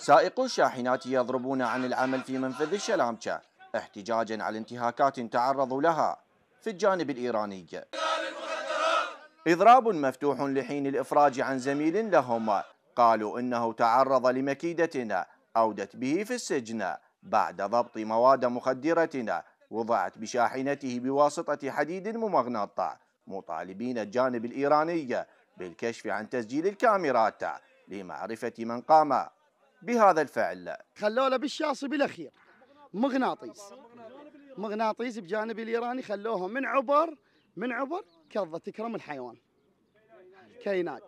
سائقو الشاحنات يضربون عن العمل في منفذ الشلامشة احتجاجا على انتهاكات تعرضوا لها في الجانب الإيراني إضراب مفتوح لحين الإفراج عن زميل لهم قالوا إنه تعرض لمكيدة أودت به في السجن بعد ضبط مواد مخدرة وضعت بشاحنته بواسطة حديد ممغنطة مطالبين الجانب الإيراني بالكشف عن تسجيل الكاميرات لمعرفة من قام بهذا الفعل له بالشاصي بالاخير مغناطيس مغناطيس بجانب الايراني خلوها من عبر من عبر كظه تكرم الحيوان كينات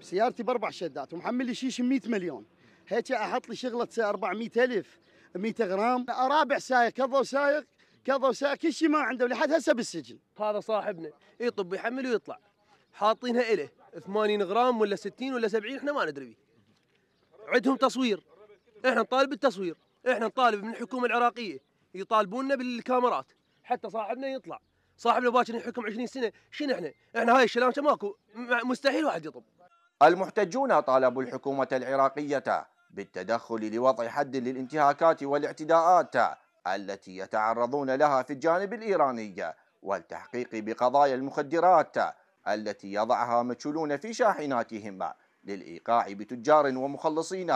سيارتي باربع شدات ومحمل لي شيش 100 مليون هيك احط لي شغله 400 الف 100 غرام رابع سايق كظه وسايق كظه وسايق كل شيء ما عنده لحد هسه بالسجن هذا صاحبنا يطب يحمل ويطلع حاطينها اله 80 غرام ولا 60 ولا 70 احنا ما ندري بيه عندهم تصوير احنا نطالب بالتصوير احنا نطالب من الحكومه العراقيه يطالبوننا بالكاميرات حتى صاحبنا يطلع صاحبنا باكر يحكم 20 سنه شنو احنا احنا هاي الشلامه ماكو مستحيل واحد يطب المحتجون طالبوا الحكومه العراقيه بالتدخل لوضع حد للانتهاكات والاعتداءات التي يتعرضون لها في الجانب الايراني والتحقيق بقضايا المخدرات التي يضعها مجهولون في شاحناتهم للإيقاع بتجار ومخلصين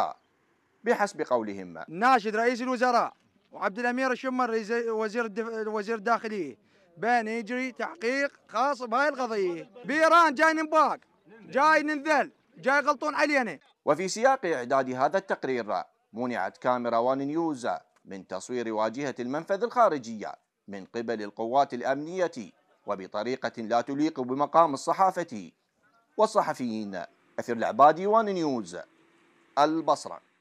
بحسب قولهم ناشد رئيس الوزراء وعبد الأمير الشمر وزير وزير الداخلية بان يجري تحقيق خاص بهاي القضية بإيران جاي نباك جاي ننذل جاي يغلطون علينا وفي سياق إعداد هذا التقرير منعت كاميرا وان نيوز من تصوير واجهة المنفذ الخارجية من قبل القوات الأمنية وبطريقة لا تليق بمقام الصحافة والصحفيين كثير العبادي وان نيوز البصره